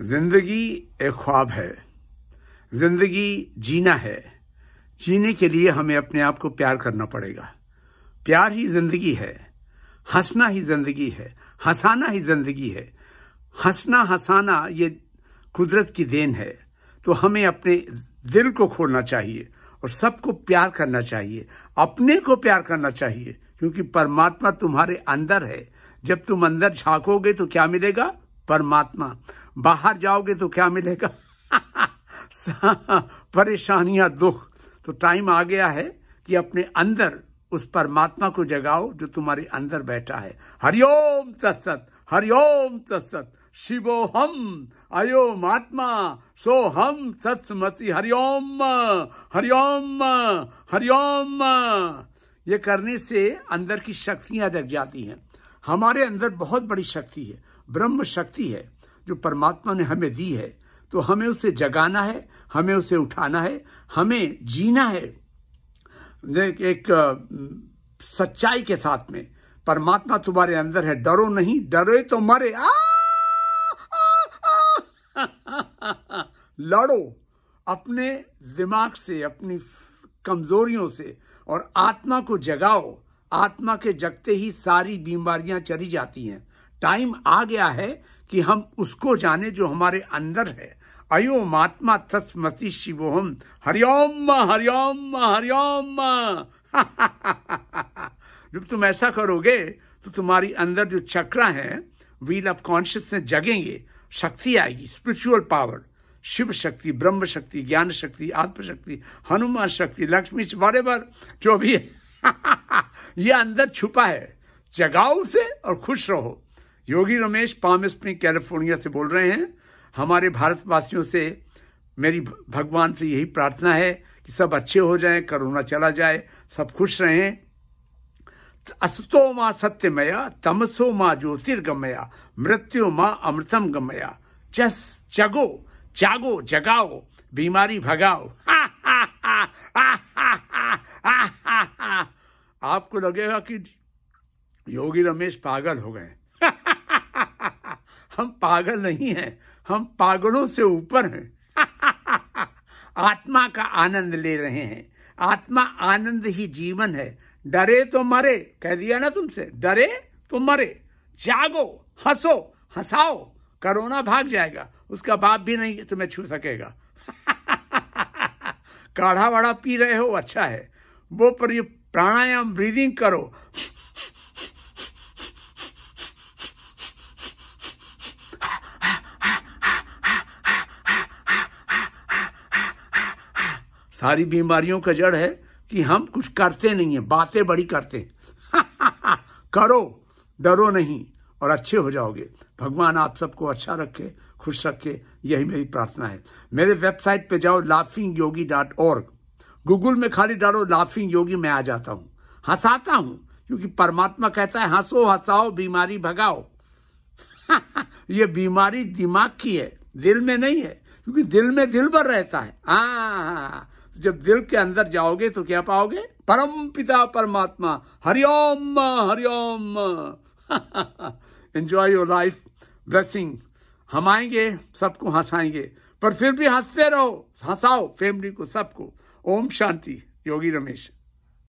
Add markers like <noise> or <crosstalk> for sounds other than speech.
जिंदगी एक ख्वाब है जिंदगी जीना है जीने के लिए हमें अपने आप को प्यार करना पड़ेगा प्यार ही जिंदगी है हंसना ही जिंदगी है हंसाना ही जिंदगी है हंसना हंसाना ये कुदरत की देन है तो हमें अपने दिल को खोलना चाहिए और सबको प्यार करना चाहिए अपने को प्यार करना चाहिए क्योंकि परमात्मा तुम्हारे अंदर है जब तुम अंदर झांकोगे तो क्या मिलेगा परमात्मा बाहर जाओगे तो क्या मिलेगा <laughs> परेशानियां दुख तो टाइम आ गया है कि अपने अंदर उस परमात्मा को जगाओ जो तुम्हारे अंदर बैठा है हरिओम तत्सत हरिओम तत्सत शिवो हम अयोम आत्मा सो हम सत्समसी हरिओम हरिओम हरिओम ये करने से अंदर की शक्तियां जग जाती हैं हमारे अंदर बहुत बड़ी शक्ति है ब्रह्म शक्ति है जो परमात्मा ने हमें दी है तो हमें उसे जगाना है हमें उसे उठाना है हमें जीना है एक सच्चाई के साथ में परमात्मा तुम्हारे अंदर है डरो नहीं डरे तो मरे आ, आ, आ, <laughs> लड़ो अपने दिमाग से अपनी कमजोरियों से और आत्मा को जगाओ आत्मा के जगते ही सारी बीमारियां चली जाती हैं टाइम आ गया है कि हम उसको जाने जो हमारे अंदर है अयो मात्मा तत्मति शिवोहम हरिओम हरिओम हरिओम <laughs> जब तुम ऐसा करोगे तो तुम्हारी अंदर जो चक्र है व्हील ऑफ कॉन्शियसनेस जगेंगे शक्ति आएगी स्पिरिचुअल पावर शिव शक्ति ब्रह्म शक्ति ज्ञान शक्ति आत्म शक्ति हनुमान शक्ति लक्ष्मी वरेवर जो भी है <laughs> ये अंदर छुपा है जगाओ उसे और खुश रहो Yogi Ramesh Palm Spring California से बोल रहे हैं हमारे भारतवासियों से मेरी भगवान से यही प्रार्थना है कि सब अच्छे हो जाएं कोरोना चला जाए सब खुश रहें असतो माँ सत्यमया तमसो माँ ज्योतिर्गमया मृत्यु माँ अमृतम गमया जस जगो जागो जगाओ बीमारी भगाओ आपको लगेगा कि योगी रमेश पागल हो गए हम पागल नहीं हैं हम पागलों से ऊपर हैं <laughs> आत्मा का आनंद ले रहे हैं आत्मा आनंद ही जीवन है डरे तो मरे कह दिया ना तुमसे डरे तो मरे जागो हंसो हंसाओ करोना भाग जाएगा उसका बाप भी नहीं तुम्हें छू सकेगा <laughs> काढ़ा वाढ़ा पी रहे हो अच्छा है वो पर प्राणायाम ब्रीदिंग करो <laughs> सारी बीमारियों का जड़ है कि हम कुछ करते नहीं है बातें बड़ी करते हैं <laughs> करो डरो नहीं और अच्छे हो जाओगे भगवान आप सबको अच्छा रखे खुश रखे यही मेरी प्रार्थना है मेरे वेबसाइट पे जाओ Laughing Yogi dot org Google में खाली डालो लाफिंग योगी मैं आ जाता हूँ हंसाता हूँ क्योंकि परमात्मा कहता है हंसो हंसाओ बीमारी भगाओ <laughs> ये बीमारी दिमाग की है दिल में नहीं है क्योंकि दिल में दिल भर रहता है हाँ, हाँ, हाँ। जब दिल के अंदर जाओगे तो क्या पाओगे परम पिता परमात्मा Hariom Hariom enjoy your life blessing हम आएंगे सबको हंसाएंगे पर फिर भी हंसते रहो हंसाओ फैमिली को सबको ओम शांति योगी रमेश